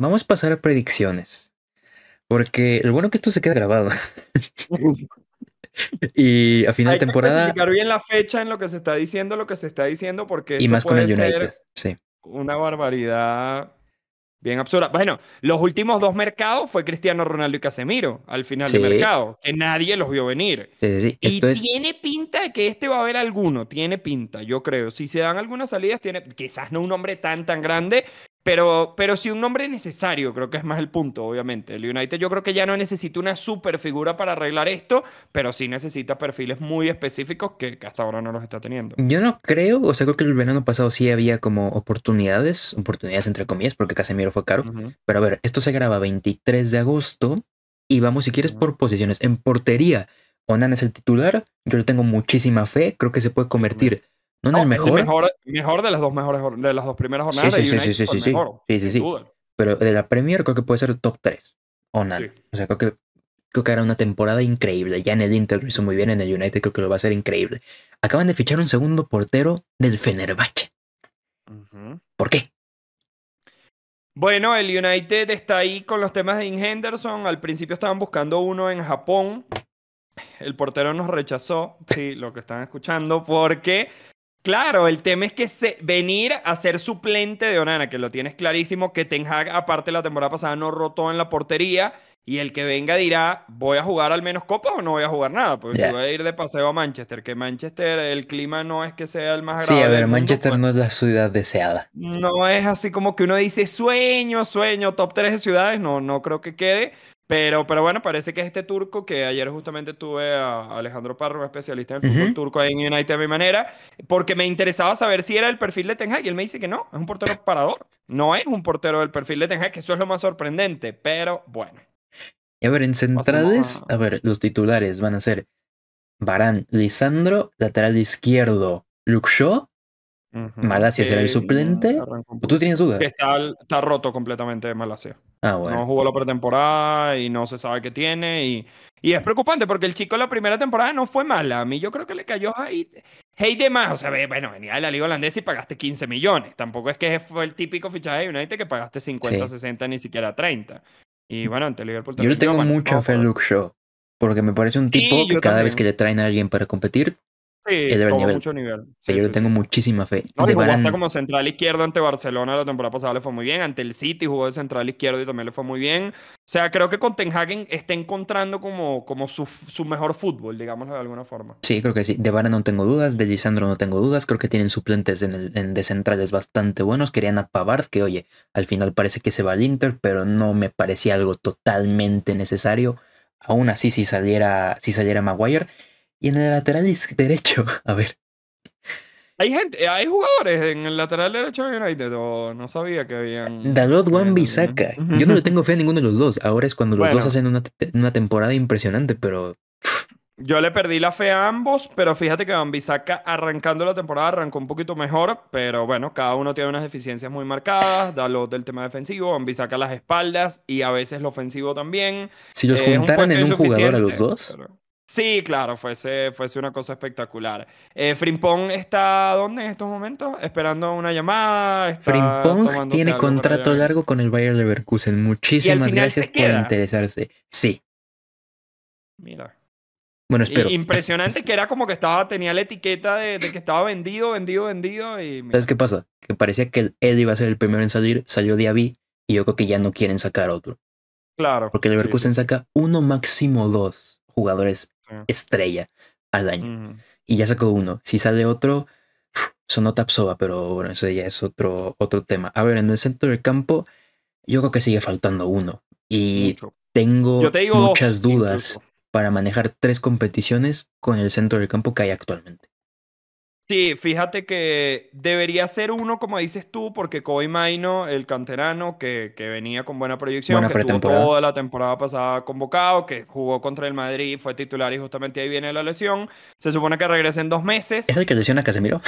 Vamos a pasar a predicciones. Porque lo bueno que esto se queda grabado. y a final de temporada. Explicar bien la fecha en lo que se está diciendo, lo que se está diciendo, porque. Y más con el United, sí. Una barbaridad bien absurda. Bueno, los últimos dos mercados fue Cristiano Ronaldo y Casemiro al final del de mercado, que nadie los vio venir. Sí, sí, y tiene pinta de que este va a haber alguno, tiene pinta, yo creo. Si se dan algunas salidas, tiene quizás no un hombre tan, tan grande, pero, pero si un nombre necesario, creo que es más el punto, obviamente. El United yo creo que ya no necesita una super figura para arreglar esto, pero sí necesita perfiles muy específicos que, hasta ahora no los está teniendo. Yo no creo, o sea, creo que el verano pasado sí había como oportunidades, oportunidades entre comillas, porque Casemiro fue caro. Pero a ver, esto se graba 23 de agosto y vamos, si quieres, por posiciones. En portería, Onan es el titular, yo le tengo muchísima fe, creo que se puede convertir. No, el mejor. mejor, de las dos mejores de las dos primeras jornadas. Sí, sí, sí, sí, sí, sí, sí, Pero de la Premier creo que puede ser top 3. O nada. O sea, creo que creo que era una temporada increíble. Ya en el Inter lo hizo muy bien, en el United creo que lo va a ser increíble. Acaban de fichar un segundo portero del Fenerbahce. ¿Por qué? Bueno, el United está ahí con los temas de In Henderson. Al principio estaban buscando uno en Japón. El portero nos rechazó, sí, lo que están escuchando, porque Claro, el tema es que venir a ser suplente de Onana, que lo tienes clarísimo, que Ten Hag, aparte la temporada pasada, no rotó en la portería, y el que venga dirá, ¿voy a jugar al menos copas o no voy a jugar nada? Porque si voy a ir de paseo a Manchester, que Manchester, el clima no es que sea el más agradable. Sí, a ver, Manchester pues. no es la ciudad deseada. No es así como que uno dice, sueño, sueño, top 3 de ciudades, no, no creo que quede, pero, pero bueno, parece que es este turco, que ayer justamente tuve a Alejandro Parro, especialista en fútbol turco ahí en United a mi manera, porque me interesaba saber si era el perfil de Ten Hag y él me dice que no, es un portero parador, no es un portero del perfil de Ten Hag, que eso es lo más sorprendente, pero bueno. A ver, en centrales, a... ver, los titulares van a ser Barán, Lisandro, lateral izquierdo, Luxo. Malasia será el eh, suplente. ¿O tú tienes dudas? Está, está, roto completamente Malasia. Ah, bueno. No jugó la pretemporada y no se sabe qué tiene. Y, y es preocupante porque el chico la primera temporada no fue mala. A mí yo creo que le cayó ahí. Hey más, o sea, bueno, venía de la Liga Holandesa y pagaste 15 millones. Tampoco es que fue el típico fichaje de United que pagaste 50, 60, ni siquiera 30. Y mm. bueno, ante Liverpool Yo le tengo mucha fe a Luke Shaw porque me parece un tipo que cada vez que le traen a alguien para competir, mucho nivel. Sí, yo tengo muchísima fe. de como central izquierdo ante Barcelona la temporada pasada le fue muy bien. Ante el City jugó de central izquierdo y también le fue muy bien. O sea, creo que con Ten Hagen está encontrando como, como su, su mejor fútbol, digámoslo de alguna forma. Sí, creo que sí. De Vara no tengo dudas, de Lisandro no tengo dudas. Creo que tienen suplentes en, el, en de centrales bastante buenos. Querían a Pavard, que oye, al final parece que se va al Inter, pero no me parecía algo totalmente necesario. Aún así, si saliera, si saliera Maguire, y en el lateral derecho, a ver. Hay gente, eh, hay jugadores en el lateral derecho de United, no sabía que habían. Dalot Wan Yo no le tengo fe a ninguno de los dos. Ahora es cuando los dos hacen una, temporada impresionante, pero. Yo le perdí la fe a ambos, pero fíjate que Van arrancando la temporada arrancó un poquito mejor, pero bueno, cada uno tiene unas deficiencias muy marcadas. Dalot del tema defensivo, Van las espaldas y a veces lo ofensivo también. Si los eh, juntaran en un jugador a los dos. Sí, claro, fuese, una cosa espectacular. Eh, Frimpong está ¿dónde en estos momentos? Esperando una llamada. Frimpong tiene contrato largo con el de Leverkusen. Muchísimas gracias por interesarse. Sí. Mira. Bueno, espero. Impresionante que era como que estaba, tenía la etiqueta de, que estaba vendido, vendido, vendido. Y ¿Sabes qué pasa? Que parecía que él iba a ser el primero en salir, salió Diaby y yo creo que ya no quieren sacar otro. Claro. Porque Leverkusen saca uno, máximo dos jugadores estrella al año. Y ya sacó uno. Si sale otro, no tapsoba, pero bueno, eso ya es otro, otro tema. A ver, en el centro del campo, yo creo que sigue faltando uno. Y tengo muchas dudas para manejar tres competiciones con el centro del campo que hay actualmente. Sí, fíjate que debería ser uno, como dices tú, porque Kobe Maino, el canterano, que, venía con buena proyección, que tuvo toda la temporada pasada convocado, que jugó contra el Madrid, fue titular y justamente ahí viene la lesión. Se supone que regresa en dos meses. ¿Es el que lesiona Casemiro?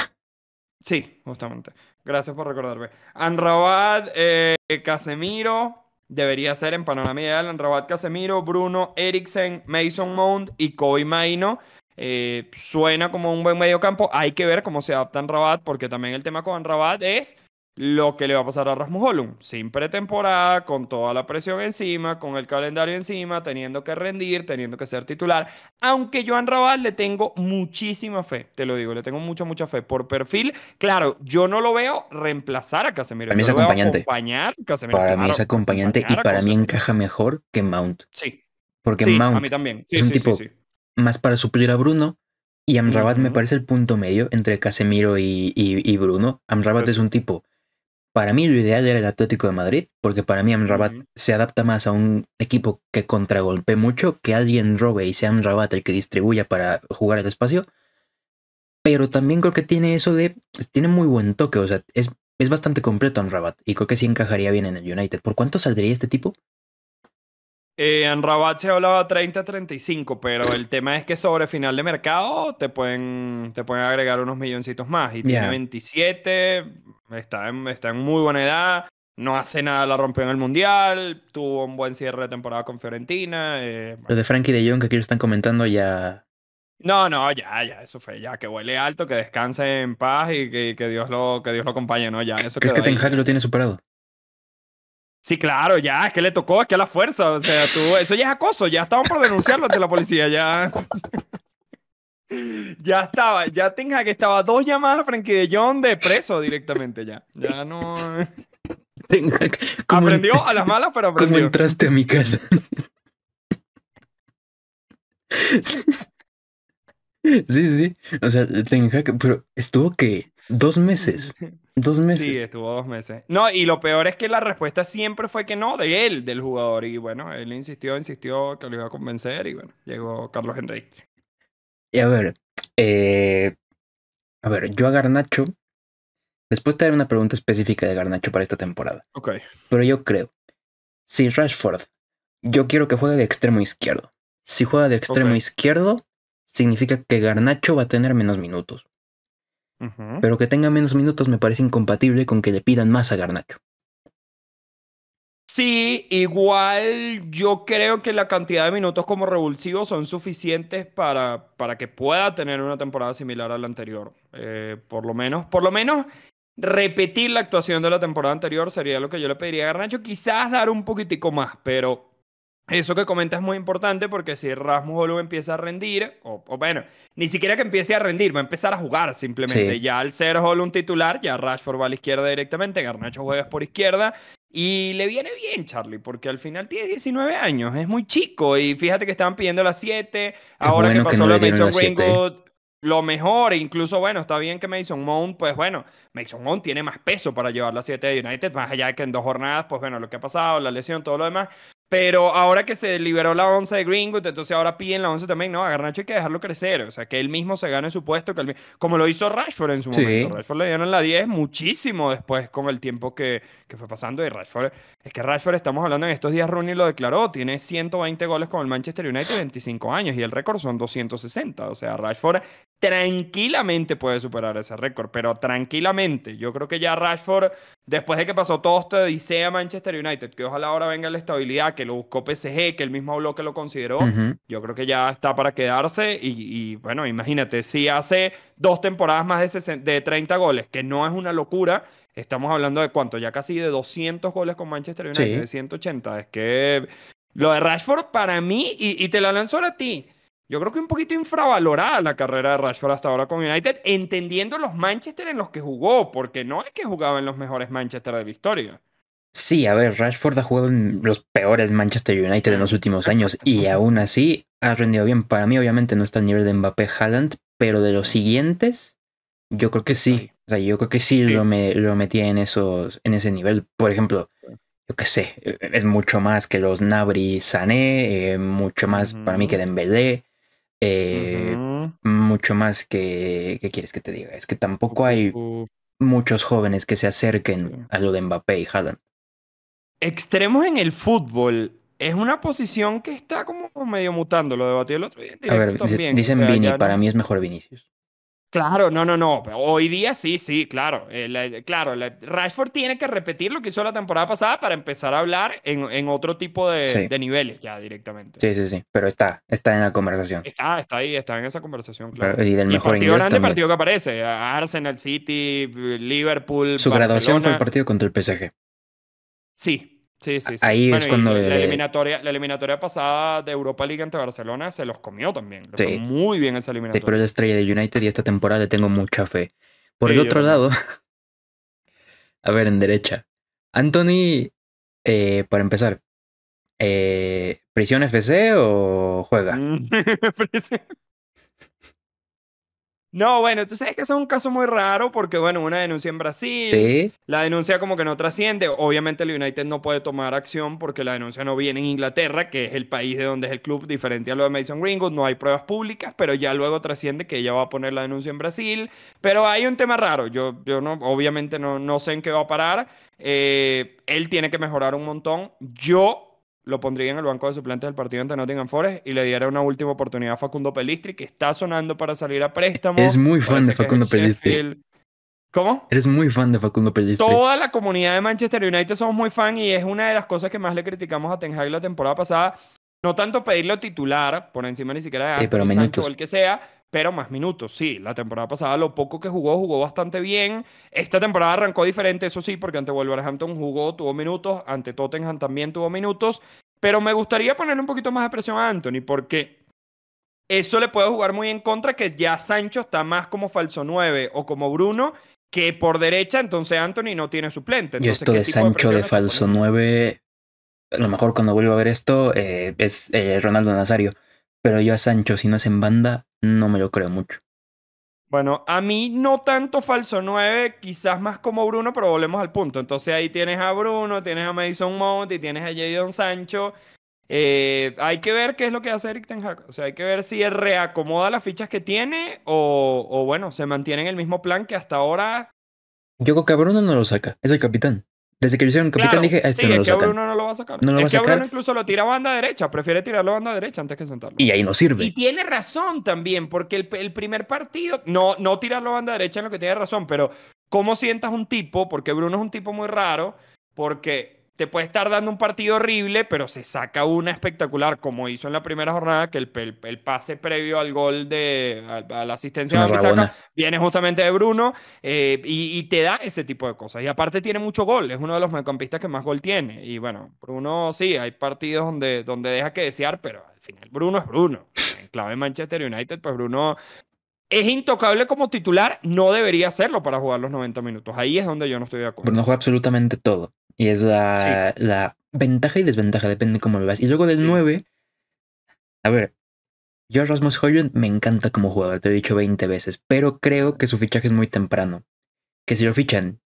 Sí, justamente. Gracias por recordarme. Anrabad, eh, Casemiro, debería ser en panorama ideal. Anrabad, Casemiro, Bruno Eriksen, Mason Mount y Kobe Maino eh, suena como un buen mediocampo. Hay que ver cómo se adapta en Rabat, porque también el tema con Rabat es lo que le va a pasar a Rasmus Holum. Sin pretemporada, con toda la presión encima, con el calendario encima, teniendo que rendir, teniendo que ser titular. Aunque yo a Rabat le tengo muchísima fe, te lo digo, le tengo mucha, mucha fe. Por perfil, claro, yo no lo veo reemplazar a Casemiro. Para mí es acompañante. Acompañar a Para mí es acompañante y para mí encaja mejor que Mount. Sí. Porque Mount a mí también. es un tipo más para suplir a Bruno. Y Amrabat me parece el punto medio entre Casemiro y, Bruno. Amrabat pues es un tipo. Para mí lo ideal era el Atlético de Madrid, porque para mí Amrabat se adapta más a un equipo que contragolpe mucho, que alguien robe y sea Amrabat el que distribuya para jugar el espacio. Pero también creo que tiene eso de. Tiene muy buen toque, o sea, es, es bastante completo Amrabat y creo que sí encajaría bien en el United. ¿Por cuánto saldría este tipo? Eh, en Rabat se hablaba 30-35, pero el tema es que sobre final de mercado te pueden, te pueden agregar unos milloncitos más. Y tiene 27, está en, está en muy buena edad, no hace nada, la rompió en el Mundial, tuvo un buen cierre de temporada con Fiorentina. Eh, lo de Frankie de Jong que aquí lo están comentando ya... No, no, ya, ya, eso fue, ya, que huele alto, que descanse en paz y que, que Dios, lo, que Dios lo acompañe, ¿no? Ya, eso ¿Crees que Ten Hag lo tiene superado? Sí, claro, ya, es que le tocó, es que a la fuerza, o sea, tú, eso ya es acoso, ya estaban por denunciarlo ante la policía, ya. ya estaba, ya tenga que estaba dos llamadas a Frankie de John de preso directamente, ya. Ya no. Tenga, aprendió a las malas, pero aprendió. ¿Cómo entraste a mi casa? sí, sí, o sea, Ten que, pero estuvo que dos meses Dos meses. Sí, estuvo dos meses. No, y lo peor es que la respuesta siempre fue que no, de él, del jugador. Y bueno, él insistió, insistió que lo iba a convencer y bueno, llegó Carlos Henrique. Y a ver, eh, a ver, yo a Garnacho, después te haré una pregunta específica de Garnacho para esta temporada. Ok. Pero yo creo, si Rashford, yo quiero que juegue de extremo izquierdo. Si juega de extremo izquierdo, significa que Garnacho va a tener menos minutos pero que tenga menos minutos me parece incompatible con que le pidan más a Garnacho. Sí, igual yo creo que la cantidad de minutos como revulsivo son suficientes para, para que pueda tener una temporada similar a la anterior. Eh, por lo menos, por lo menos repetir la actuación de la temporada anterior sería lo que yo le pediría a Garnacho. Quizás dar un poquitico más, pero eso que comentas es muy importante porque si Rasmus empieza a rendir, o, bueno, ni siquiera que empiece a rendir, va a empezar a jugar simplemente. Ya al ser Holu un titular, ya Rashford va a la izquierda directamente, Garnacho juega por izquierda. Y le viene bien, Charlie, porque al final tiene 19 años, es muy chico. Y fíjate que estaban pidiendo las 7, ahora que pasó que lo lo mejor, e incluso bueno, está bien que Mason Mount, pues bueno, Mason Mount tiene más peso para llevar la 7 de United, más allá de que en dos jornadas, pues bueno, lo que ha pasado, la lesión, todo lo demás, pero ahora que se liberó la onza de Greenwood, entonces ahora piden la onza también, ¿no? A Garnacho hay que dejarlo crecer, o sea, que él mismo se gane su puesto, que como lo hizo Rashford en su momento. Rashford le dieron la 10 muchísimo después con el tiempo que, que, fue pasando. Y Rashford, es que Rashford, estamos hablando en estos días, Rooney lo declaró, tiene 120 goles con el Manchester United, 25 años, y el récord son 260. O sea, Rashford tranquilamente puede superar ese récord, pero tranquilamente. Yo creo que ya Rashford, después de que pasó todo esto y sea Manchester United, que ojalá ahora venga la estabilidad, que lo buscó PSG, que el mismo bloque lo consideró, yo creo que ya está para quedarse. Y, bueno, imagínate, si hace dos temporadas más de, 30 goles, que no es una locura, estamos hablando de cuánto, ya casi de 200 goles con Manchester United, de 180. Es que lo de Rashford para mí, y, te la lanzo ahora a ti. Yo creo que un poquito infravalorada la carrera de Rashford hasta ahora con United, entendiendo los Manchester en los que jugó, porque no es que jugaba en los mejores Manchester de la historia. Sí, a ver, Rashford ha jugado en los peores Manchester United en los últimos años y aún así ha rendido bien. Para mí, obviamente, no está al nivel de Mbappé halland pero de los siguientes, yo creo que sí. O sea, yo creo que sí, Lo, me, metía en, esos, en ese nivel. Por ejemplo, yo qué sé, e, e, es mucho más que los Nabri Sané, eh, mucho más para mí que Dembélé. Eh, mucho más que, quieres que te diga? Es que tampoco hay muchos jóvenes que se acerquen a lo de Mbappé y Haaland. Extremos en el fútbol es una posición que está como medio mutando, lo debatí el otro día. dicen Vini, para mí es mejor Vinicius. Claro, no, no, no. Hoy día sí, sí, claro. Eh, eh, claro, Rashford tiene que repetir lo que hizo la temporada pasada para empezar a hablar en, otro tipo de, niveles ya directamente. Sí, sí, sí. Pero está, está en la conversación. Está, está ahí, está en esa conversación, claro. y del mejor y partido grande partido que aparece. Arsenal, City, Liverpool. Su graduación fue el partido contra el PSG. Sí, Sí, sí, sí. Ahí es cuando. La eliminatoria, la eliminatoria pasada de Europa League ante Barcelona se los comió también. muy bien esa eliminatoria. pero la estrella de United y esta temporada le tengo mucha fe. Por el otro lado. a ver, en derecha. Anthony, eh, para empezar. Eh, ¿Prisión FC o juega? Mm, prisión no, bueno, entonces es que es un caso muy raro porque, bueno, una denuncia en Brasil, ¿Sí? la denuncia como que no trasciende. Obviamente el United no puede tomar acción porque la denuncia no viene en Inglaterra, que es el país de donde es el club, diferente a lo de Mason Greenwood, no hay pruebas públicas, pero ya luego trasciende que ella va a poner la denuncia en Brasil. Pero hay un tema raro, yo, yo no, obviamente no, no sé en qué va a parar. Eh, él tiene que mejorar un montón. Yo lo pondría en el banco de suplentes del partido ante Nottingham Forest y le diera una última oportunidad a Facundo Pelistri, que está sonando para salir a préstamo. Es muy fan de Facundo Pelistri. ¿Cómo? Eres muy fan de Facundo Pelistri. Toda la comunidad de Manchester United somos muy fan y es una de las cosas que más le criticamos a Ten Hag la temporada pasada. No tanto pedirle titular, por encima ni siquiera de Anthony el que sea, pero más minutos. Sí, la temporada pasada lo poco que jugó, jugó bastante bien. Esta temporada arrancó diferente, eso sí, porque ante Wolverhampton jugó, tuvo minutos, ante Tottenham también tuvo minutos, pero me gustaría ponerle un poquito más de presión a Anthony, porque eso le puede jugar muy en contra que ya Sancho está más como falso 9 o como Bruno que por derecha, entonces Anthony no tiene suplente. y esto de Sancho de, falso 9, a lo mejor cuando vuelva a ver esto eh, es eh, Ronaldo Nazario. Pero yo a Sancho, si no es en banda, no me lo creo mucho. Bueno, a mí no tanto falso 9, quizás más como Bruno, pero volvemos al punto. Entonces ahí tienes a Bruno, tienes a Mason Mount y tienes a Jadon Sancho. Eh, hay que ver qué es lo que hace Eric Ten O sea, hay que ver si reacomoda las fichas que tiene o, o bueno, se mantiene en el mismo plan que hasta ahora. Yo creo que a Bruno no lo saca, es el capitán. Desde que hicieron capitán dije, este no lo es Que no lo va a sacar. Bruno incluso lo tira a banda derecha, prefiere tirarlo a banda derecha antes que sentarlo. Y ahí no sirve. Y tiene razón también, porque el, primer partido, no, no tirarlo a banda derecha en lo que tiene razón, pero cómo sientas un tipo, porque Bruno es un tipo muy raro, porque te puede estar dando un partido horrible, pero se saca una espectacular, como hizo en la primera jornada, que el, pase previo al gol de la asistencia viene justamente de Bruno eh, y, te da ese tipo de cosas. Y aparte tiene mucho gol, es uno de los mediocampistas que más gol tiene. Y bueno, Bruno sí, hay partidos donde, donde deja que desear, pero al final Bruno es Bruno. En clave Manchester United, pues Bruno es intocable como titular, no debería hacerlo para jugar los 90 minutos. Ahí es donde yo no estoy de acuerdo. Bruno juega absolutamente todo. Y es la, la ventaja y desventaja, depende cómo lo veas. Y luego del 9, a ver, yo a Rasmus Højlund me encanta como jugador, te he dicho 20 veces, pero creo que su fichaje es muy temprano. Que si lo fichan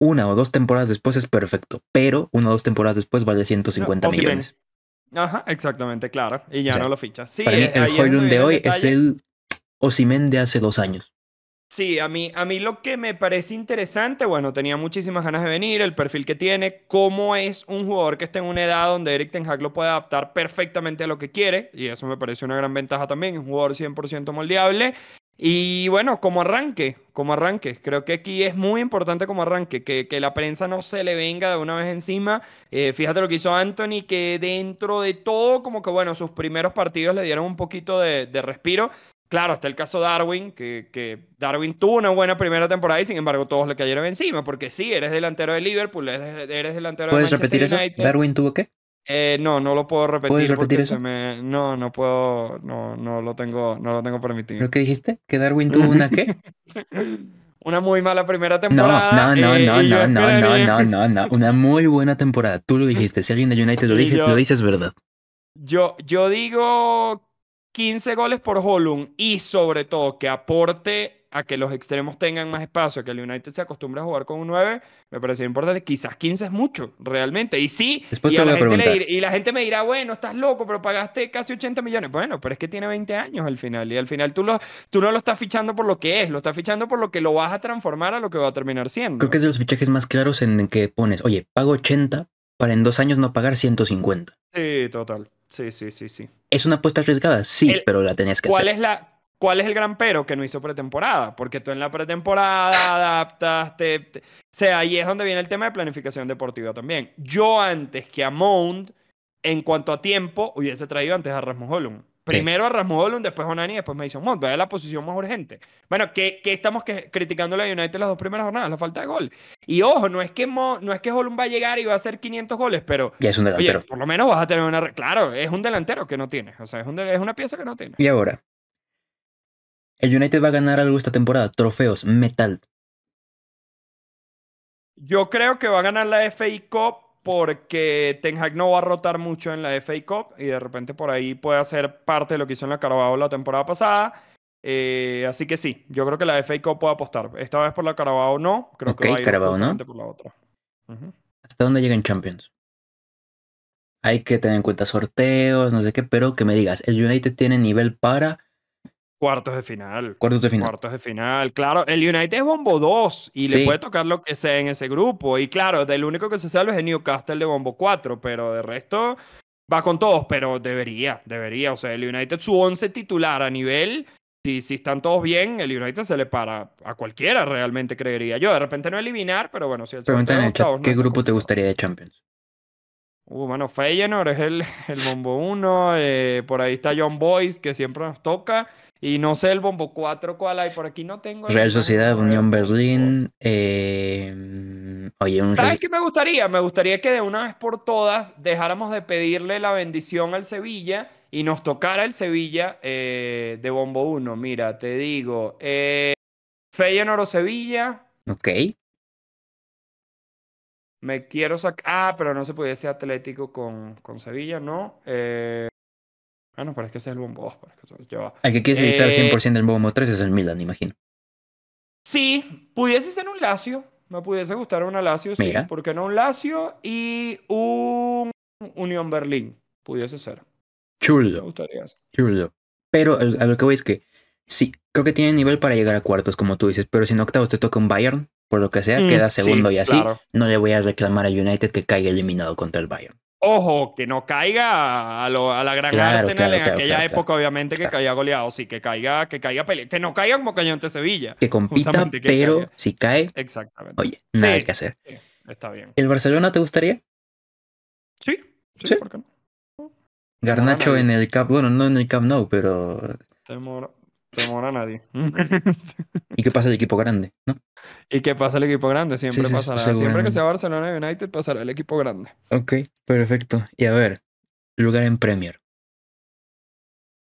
una o dos temporadas después es perfecto, pero una o dos temporadas después vale 150 millones. Ajá, exactamente, claro. Y ya no lo fichas. Sí, eh, el Hoylund de hoy es el Osimen de hace dos años. Sí, a mí, a mí lo que me parece interesante, bueno, tenía muchísimas ganas de venir, el perfil que tiene, cómo es un jugador que está en una edad donde Eric Ten Hag lo puede adaptar perfectamente a lo que quiere, y eso me parece una gran ventaja también, un jugador 100% moldeable. Y bueno, como arranque, como arranque, creo que aquí es muy importante como arranque, que, la prensa no se le venga de una vez encima. Eh, fíjate lo que hizo Anthony, que dentro de todo, como que bueno, sus primeros partidos le dieron un poquito de respiro Claro, está el caso Darwin, que, que, Darwin tuvo una buena primera temporada y sin embargo todos le cayeron encima, porque sí, eres delantero de Liverpool, eres, delantero de Puedes repetir eso? ¿Darwin tuvo qué? Eh, no, no lo puedo repetir. ¿Puedes repetir eso? No, no puedo, no, no lo tengo, no lo tengo permitido. ¿Pero qué dijiste? ¿Que Darwin tuvo una qué? una muy mala primera temporada. No, no, eh, no, no, no, no, no, no, una muy buena temporada. Tú lo dijiste, si alguien de United lo, dices, lo dices verdad. Yo, yo digo 15 goles por Holum y sobre todo que aporte a que los extremos tengan más espacio, que el United se acostumbre a jugar con un 9, me parece importante. Quizás 15 es mucho, realmente. Y sí, y, la gente me dirá, bueno, estás loco, pero pagaste casi 80 millones. Bueno, pero es que tiene 20 años al final. Y al final tú, lo, tú no lo estás fichando por lo que es, lo estás fichando por lo que lo vas a transformar a lo que va a terminar siendo. Creo que es de los fichajes más claros en que pones, oye, pago 80 para en dos años no pagar 150. Sí, total. Sí, sí, sí, sí. ¿Es una apuesta arriesgada? Sí, pero la tenías que ¿cuál hacer. Es la, ¿Cuál es el gran pero que no hizo pretemporada? Porque tú en la pretemporada adaptaste o sea, ahí es donde viene el tema de planificación deportiva también. Yo antes que a Mound, en cuanto a tiempo, hubiese traído antes a Rasmus Hollum Primero a Rasmodolum, después a Onani, después Mason Mount. Vea la posición más urgente. Bueno, ¿qué, estamos que, criticando a United las dos primeras jornadas? La falta de gol. Y ojo, no es que no es que Holum va a llegar y va a hacer 500 goles, pero... es un delantero. por lo menos vas a tener una... Claro, es un delantero que no tiene. O sea, es, es una pieza que no tiene. Y ahora, ¿el United va a ganar algo esta temporada? Trofeos, metal. Yo creo que va a ganar la FI Cup porque Ten Hag no va a rotar mucho en la FA Cup y de repente por ahí puede hacer parte de lo que hizo en la Carabao la temporada pasada. Eh, así que sí, yo creo que la FA Cup puede apostar. Esta vez por la Carabao no, creo que va Carabao, ¿no? ¿Hasta dónde llegan Champions? Hay que tener en cuenta sorteos, no sé qué, pero que me digas, el United tiene nivel para Cuartos de final. Cuartos de final. Cuartos de final. Claro, el United es bombo 2 y le puede tocar lo que sea en ese grupo. Y claro, el único que se salva es el Newcastle de bombo 4, pero de resto va con todos, pero debería, debería. O sea, el United su once titular a nivel, si, si están todos bien, el United se le para a cualquiera realmente, creería yo. De repente no eliminar, pero bueno, si el Pregunta en el ¿qué grupo te gustaría de Champions? Uh, bueno, Feyenoord es el, bombo 1, eh, por ahí está John Boyce, que siempre nos toca. Y no sé el bombo 4 cuál hay, por aquí no tengo. Real Sociedad, Unión Berlín. Eh, oye, ¿Sabes qué me gustaría? Me gustaría que de una vez por todas dejáramos de pedirle la bendición al Sevilla y nos tocara el Sevilla eh, de bombo 1. Mira, te digo. Eh, Feyenoord Sevilla. Ok. Me quiero sacar. Ah, pero no se ser Atlético con, con Sevilla, ¿no? Eh. Ah, no, parece que sea es el bombo 2. que yo... El que quieres evitar 100% eh, del bombo 3 es el Milan, imagino. Sí, pudiese ser un Lazio. Me pudiese gustar una Lazio, sí. ¿Por qué no un Lazio y un Unión Berlín? Pudiese ser. Chulo. Me gustaría Pero a lo que voy es que sí, creo que tiene nivel para llegar a cuartos, como tú dices. Pero si en octavos te toca un Bayern, por lo que sea, mm, queda segundo y así. No le voy a reclamar a United que caiga eliminado contra el Bayern. Ojo, que no caiga a, la gran Arsenal en aquella época, obviamente, que caiga goleado, sí, que caiga, que caiga pelea, que no caiga como cañón de Sevilla. Que compita, pero si cae, exactamente. Oye, nada que hacer. está bien. ¿El Barcelona te gustaría? Sí, sí, no? Garnacho en el Cup. bueno, no en el Cup, no, pero temor a nadie. ¿Y qué pasa el equipo grande? ¿no? ¿Y qué pasa el equipo grande? Siempre pasará. Siempre que sea Barcelona United pasará el equipo grande. Ok, perfecto. Y a ver, lugar en Premier.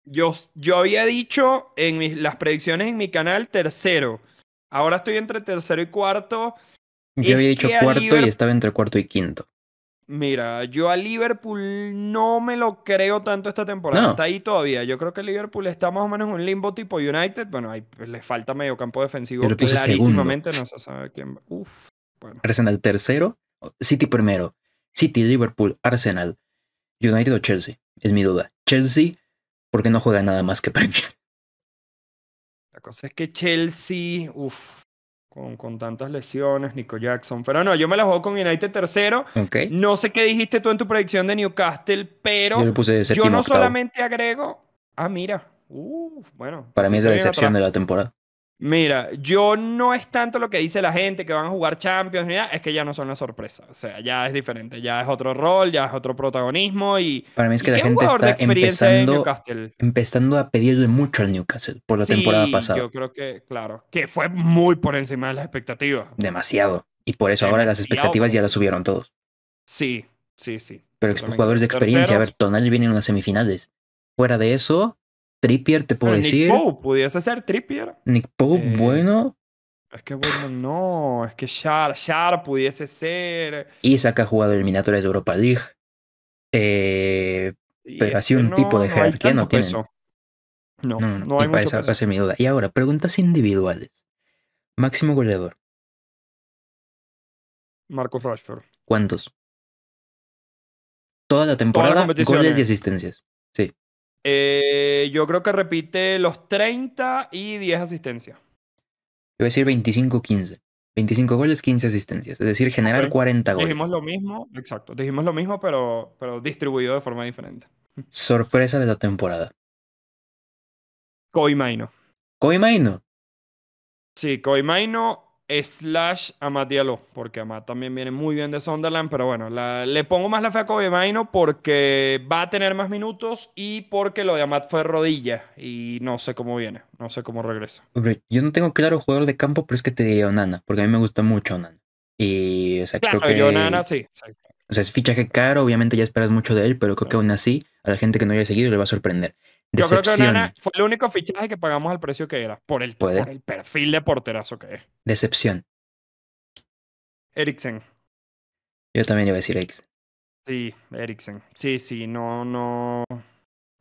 Yo, yo había dicho en mis, las predicciones en mi canal tercero. Ahora estoy entre tercero y cuarto. Yo había dicho cuarto y estaba entre cuarto y quinto. Mira, yo a Liverpool no me lo creo tanto esta temporada. Está ahí todavía. Yo creo que Liverpool está más o menos en un limbo tipo United. Bueno, ahí les pues, falta medio campo defensivo. Pero clarísimamente no se sabe quién va. Uf, Arsenal tercero, City primero. City, Liverpool, Arsenal, United o Chelsea. Es mi duda. Chelsea, porque no juega nada más que Premier. La cosa es que Chelsea, uff, con, tantas lesiones, Nico Jackson. Pero no, yo me la juego con United tercero. No sé qué dijiste tú en tu predicción de Newcastle, pero yo, no solamente agrego. Ah, mira. bueno. Para mí es la decepción de la temporada. Mira, yo no es tanto lo que dice la gente que van a jugar Champions, mira, es que ya no son una sorpresa. O sea, ya es diferente, ya es otro rol, ya es otro protagonismo y. Para mí es que la gente está empezando, empezando, a pedirle mucho al Newcastle por la temporada pasada. Yo creo que, claro, que fue muy por encima de las expectativas. Demasiado. Y por eso ahora las expectativas ya las subieron todos. Sí, sí, sí. Pero jugadores de experiencia, a ver, Tonal viene en unas semifinales. Fuera de eso, Trippier, te puedo decir. Nick Pope, pudiese ser Trippier. Nick Pope, eh, bueno. Es que bueno, no. Es que Shar, Shar pudiese ser. Isaac ha jugado eliminatorias de Europa League. Eh, pero así un tipo de jerarquía no, no tiene. No, no, no, hay y mi duda. Y ahora, preguntas individuales. Máximo goleador. Marco Rashford. ¿Cuántos? Toda la temporada, goles y asistencias. Eh, yo creo que repite los 30 y 10 asistencias. Yo voy a decir 25-15. 25 goles, 15 asistencias. Es decir, generar 40 goles. Dijimos lo mismo, exacto. Dijimos lo mismo, pero, pero distribuido de forma diferente. Sorpresa de la temporada. Koimaino. ¿Koimaino? Sí, Koimaino slash Amat Diallo, porque Amat también viene muy bien de Sunderland, pero bueno, le pongo más la fe a Kobe porque va a tener más minutos y porque lo de Amat fue rodilla y no sé cómo viene, no sé cómo regresa. yo no tengo claro jugador de campo, pero es que te diría Onana, porque a mí me gusta mucho Onana. Y, o sea, creo que... Onana sí. O sea, es fichaje caro, obviamente ya esperas mucho de él, pero creo que aún así a la gente que no haya seguido le va a sorprender. Yo creo que fue el único fichaje que pagamos al precio que era, por el, el perfil de porterazo que es. Decepción. Eriksen. Yo también iba a decir Eriksen. Sí, Eriksen. Sí, sí, no, no.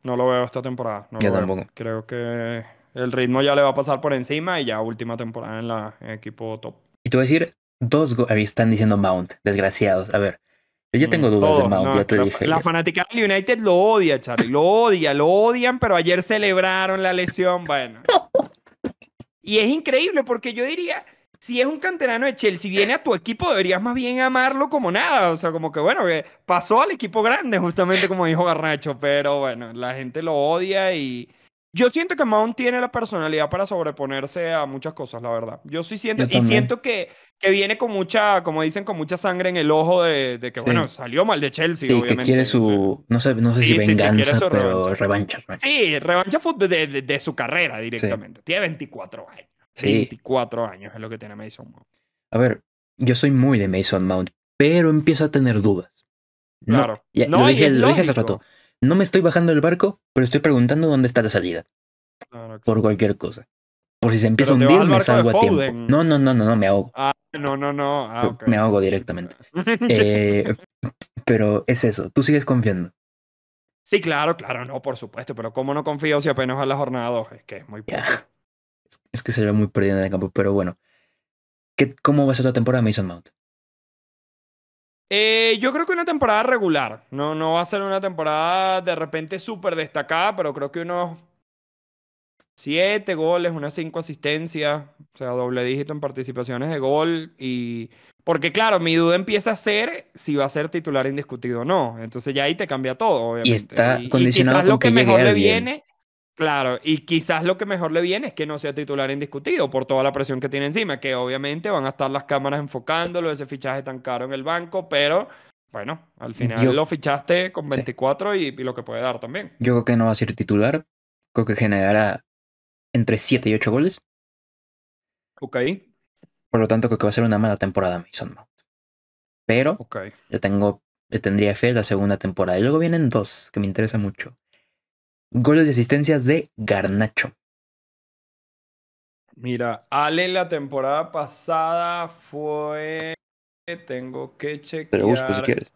No lo veo esta temporada. No Yo tampoco. Creo que el ritmo ya le va a pasar por encima y ya última temporada en la equipo top. Y tú vas a decir dos goles. Están diciendo Mount, desgraciados. A ver, yo tengo dudas la, dije. La fanática del United lo odia, Charlie, lo odia, lo odian, pero ayer celebraron la lesión, bueno. Y es increíble porque yo diría, si es un canterano de Chelsea, viene a tu equipo, deberías más bien amarlo como nada, o sea, como que bueno, eh, pasó al equipo grande, justamente como dijo Garnacho, pero bueno, la gente lo odia y... Yo siento que Mount tiene la personalidad para sobreponerse a muchas cosas, la verdad. Yo sí siento, y siento que, que viene con mucha, como dicen, con mucha sangre en el ojo de, que, bueno, salió mal de Chelsea. Sí, que quiere su, no sé, si venganza, pero revancha, Sí, revancha de, su carrera directamente. Tiene 24 años. 24 años es lo que tiene Mason Mount. A ver, yo soy muy de Mason Mount, pero empiezo a tener dudas. Claro. No, ya, lo dije rato no me estoy bajando del barco, pero estoy preguntando dónde está la salida. por cualquier cosa. Por si se empieza a hundir, me salgo a tiempo. No, no, no, no, no, me ahogo. Ah, no, no, no. Ah, me ahogo directamente. Eh, pero es eso, tú sigues confiando. Sí, claro, claro, no, por supuesto, pero ¿cómo no confío si apenas a la jornada 2? Es que es muy Es que se ve muy perdida en el campo, pero bueno. ¿Qué, ¿Cómo va a ser la temporada Mason Mount? Eh, yo creo que una temporada regular. No, no va a ser una temporada de repente súper destacada, pero creo que unos siete goles, unas cinco asistencias, o sea, doble dígito en participaciones de gol. Y. Porque, claro, mi duda empieza a ser si va a ser titular indiscutido o no. Entonces ya ahí te cambia todo, obviamente. Y está condicionado lo que mejor le viene. Claro, y quizás lo que mejor le viene es que no sea titular indiscutido por toda la presión que tiene encima, que obviamente van a estar las cámaras enfocándolo, ese fichaje tan caro en el banco, pero bueno, al final lo fichaste con 24 y, lo que puede dar también. Yo creo que no va a ser titular, creo que generará entre 7 y 8 goles. Ok. Por lo tanto, creo que va a ser una mala temporada Mason Mount. Pero okay. yo tengo, yo tendría fe la segunda temporada. Y luego vienen dos que me interesan mucho goles y asistencias de Garnacho. Mira, Ale la temporada pasada fue. Tengo que chequear. Pero busco si quieres.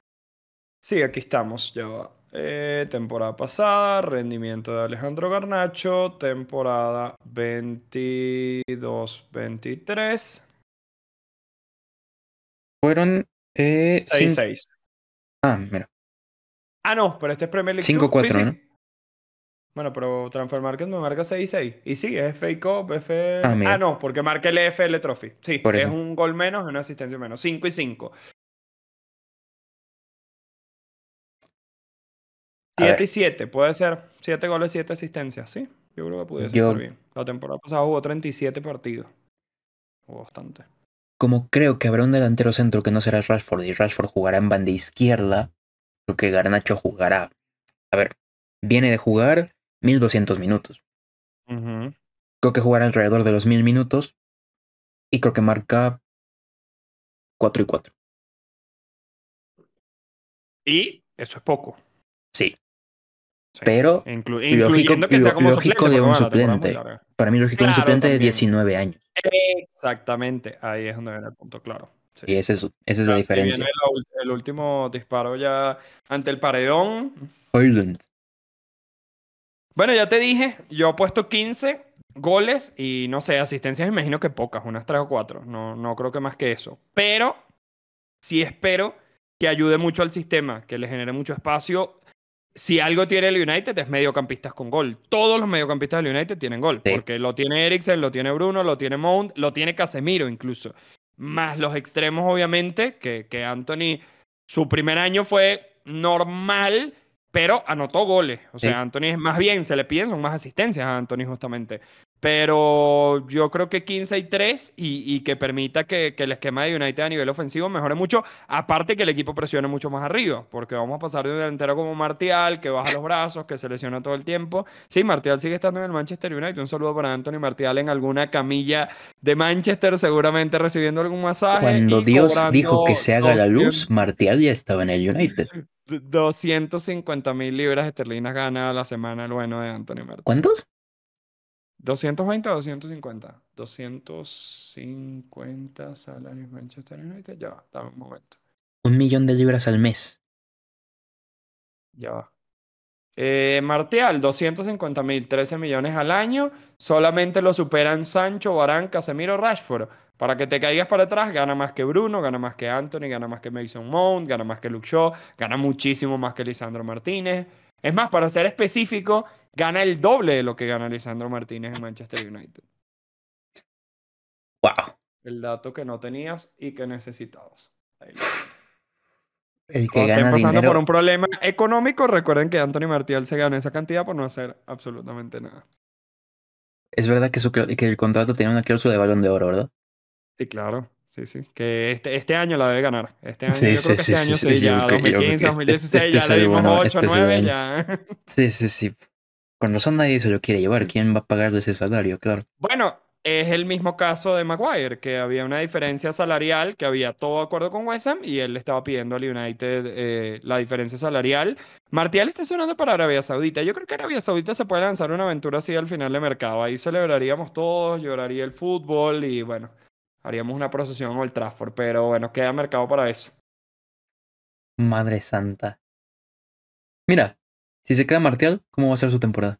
Sí, aquí estamos, ya eh, temporada pasada, rendimiento de Alejandro Garnacho, temporada 22-23. Fueron 6-6. Eh, ah, mira. Ah, no, pero este es Premier League. 5-4, ¿no? Bueno, pero Transfer Market me marca 6-6. y Y sí, es FA Cup, F... Ah, no, porque marca el EFL Trophy. Sí, es un gol menos y una asistencia menos. 5 y 5. 7 y 7, puede ser. 7 goles, 7 asistencias, ¿sí? Yo creo que pudiese ser estar bien. La temporada pasada jugó 37 partidos. Hubo bastante. Como creo que habrá un delantero centro que no será Rashford y Rashford jugará en banda izquierda, creo que Garnacho jugará. A ver, viene de jugar 1200 minutos. Creo que jugará alrededor de los 1000 minutos y creo que marca 4 y 4. Y eso es poco. Sí. Pero Inclu lógico, que sea como de un suplente. Para mí, lógico de un suplente de 19 años. Exactamente, ahí es donde viene el punto, claro. Y ese es, esa es, la diferencia. el, el, último disparo ya ante el paredón. Hoyland. Bueno, ya te dije, yo he puesto 15 goles y no sé, asistencias me imagino que pocas, unas 3 o 4, no, no creo que más que eso. Pero sí espero que ayude mucho al sistema, que le genere mucho espacio. Si algo tiene el United es mediocampistas con gol. Todos los mediocampistas del United tienen gol, porque lo tiene Eriksen, lo tiene Bruno, lo tiene Mount, lo tiene Casemiro incluso. Más los extremos, obviamente, que, que Anthony, su primer año fue normal, pero anotó goles. O sea, Anthony es más bien se le piden más asistencias a Anthony justamente. Pero yo creo que 15 y 3 y, que permita que, el esquema de United a nivel ofensivo mejore mucho. Aparte que el equipo presione mucho más arriba, porque vamos a pasar de un delantero como Martial, que baja los brazos, que se lesiona todo el tiempo. Sí, Martial sigue estando en el Manchester United. Un saludo para Anthony Martial en alguna camilla de Manchester, seguramente recibiendo algún masaje. Cuando Dios dijo que se haga la luz, Martial ya estaba en el United. 250 mil libras esterlinas gana la semana el bueno de Anthony Martial. ¿Cuántos? 220 o 250. 250 salarios Manchester United. Ya va, dame un momento. Un millón de libras al mes. Ya va. Eh, Martial, 250 mil, 13 millones al año. Solamente lo superan Sancho, Barán, Casemiro, Rashford. Para que te caigas para atrás, gana más que Bruno, gana más que Anthony, gana más que Mason Mount, gana más que Luke Shaw, gana muchísimo más que Lisandro Martínez. Es más, para ser específico, gana el doble de lo que gana Lisandro Martínez en Manchester United. Wow. El dato que no tenías y que necesitabas. el que gana pasando por un problema económico, recuerden que Anthony Martial se gana esa cantidad por no hacer absolutamente nada. Es verdad que, el contrato tiene una cláusula de balón de oro, ¿verdad? Sí, claro. Sí, sí. Que este, este año la debe ganar. Este año, año 2015, 2016, ya este le dimos 8, 9, este ya. Sí, sí, sí. Cuando son nadie se lo quiere llevar. ¿Quién va a pagarle ese salario? Claro. Bueno, es el mismo caso de Maguire, que había una diferencia salarial, que había todo acuerdo con West Ham y él le estaba pidiendo al United eh, la diferencia salarial. Martial está sonando para Arabia Saudita. Yo creo que Arabia Saudita se puede lanzar una aventura así al final de mercado. Ahí celebraríamos todos, lloraría el fútbol y bueno, haríamos una procesión o el Trafford. Pero bueno, queda mercado para eso. Madre santa. Mira, si se queda Martial, ¿cómo va a ser su temporada?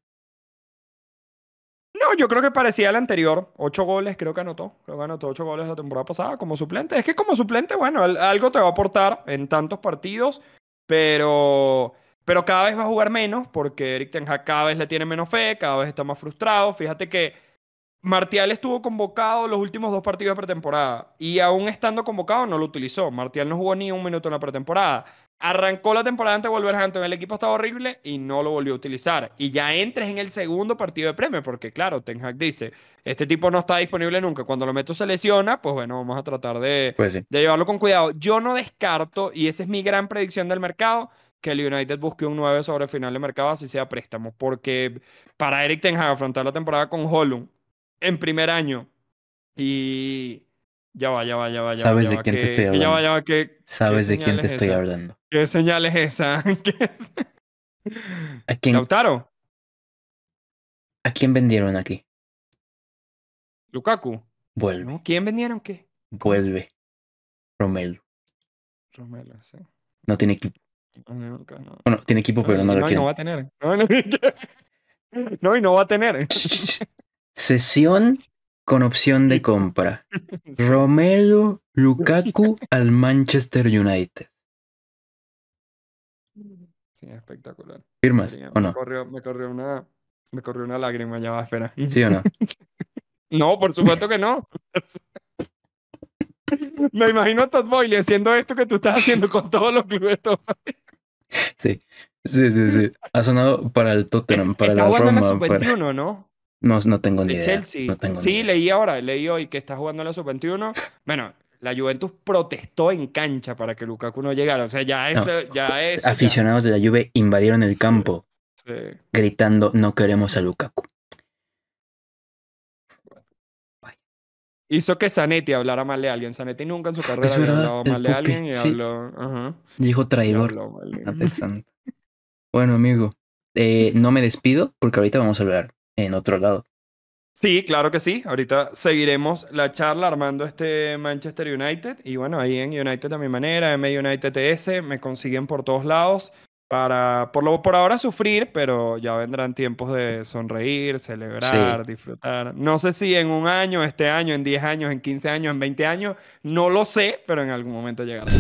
No, yo creo que parecía la anterior. Ocho goles, creo que anotó. Creo que anotó ocho goles la temporada pasada como suplente. Es que como suplente, bueno, algo te va a aportar en tantos partidos, pero, pero cada vez va a jugar menos porque Eric Ten Hag cada vez le tiene menos fe, cada vez está más frustrado. Fíjate que Martial estuvo convocado los últimos dos partidos de pretemporada y aún estando convocado no lo utilizó. Martial no jugó ni un minuto en la pretemporada. Arrancó la temporada ante Wolverhampton, el equipo estaba horrible y no lo volvió a utilizar. Y ya entres en el segundo partido de premio, porque claro, Ten Hag dice, este tipo no está disponible nunca, cuando lo meto se lesiona, pues bueno, vamos a tratar de, pues llevarlo con cuidado. Yo no descarto, y esa es mi gran predicción del mercado, que el United busque un 9 sobre el final de mercado, así sea préstamo, porque para Eric Ten Hag afrontar la temporada con Holland en primer año y ya va, ya va, ya va, ya ¿Sabes va. ¿Sabes de quién te estoy hablando? Ya va, ya va, ¿Sabes de quién te estoy hablando? ¿Qué señal es esa? ¿A quién? ¿A quién vendieron aquí? ¿Lukaku? Vuelve. ¿Quién vendieron qué? Vuelve. Romelu. Romelu, sí. No tiene equipo. bueno, tiene equipo, pero no, lo quiere. No va a tener. No, y no va a tener. Sesión con opción de compra. Romero Lukaku al Manchester United. Sí, espectacular. ¿Firmas o no? Me corrió, una, me corrió una lágrima, ya va, espera. ¿Sí o no? no, por supuesto que no. me imagino a Todd Boyle haciendo esto que tú estás haciendo con todos los clubes, Sí, sí, sí, sí. Ha sonado para el Tottenham, e, para la Roma. En el 21 ¿no? No, tengo ni idea. No sí, leí ahora, leí hoy que está jugando la sub-21. Bueno, la Juventus protestó en cancha para que Lukaku no llegara. O sea, ya eso, ya eso. Aficionados de la Juve invadieron el campo gritando: No queremos a Lukaku. hizo que Zanetti hablara mal de alguien. Zanetti nunca en su carrera había hablado mal de alguien y habló. Ajá. Dijo traidor. bueno, amigo, eh, no me despido porque ahorita vamos a hablar en otro lado. Sí, claro que sí. Ahorita seguiremos la charla armando este Manchester United. Y bueno, ahí en United a mi manera, M United TS, me consiguen por todos lados para, por, lo, por ahora, sufrir, pero ya vendrán tiempos de sonreír, celebrar, disfrutar. No sé si en un año, este año, en 10 años, en 15 años, en 20 años, no lo sé, pero en algún momento llegará.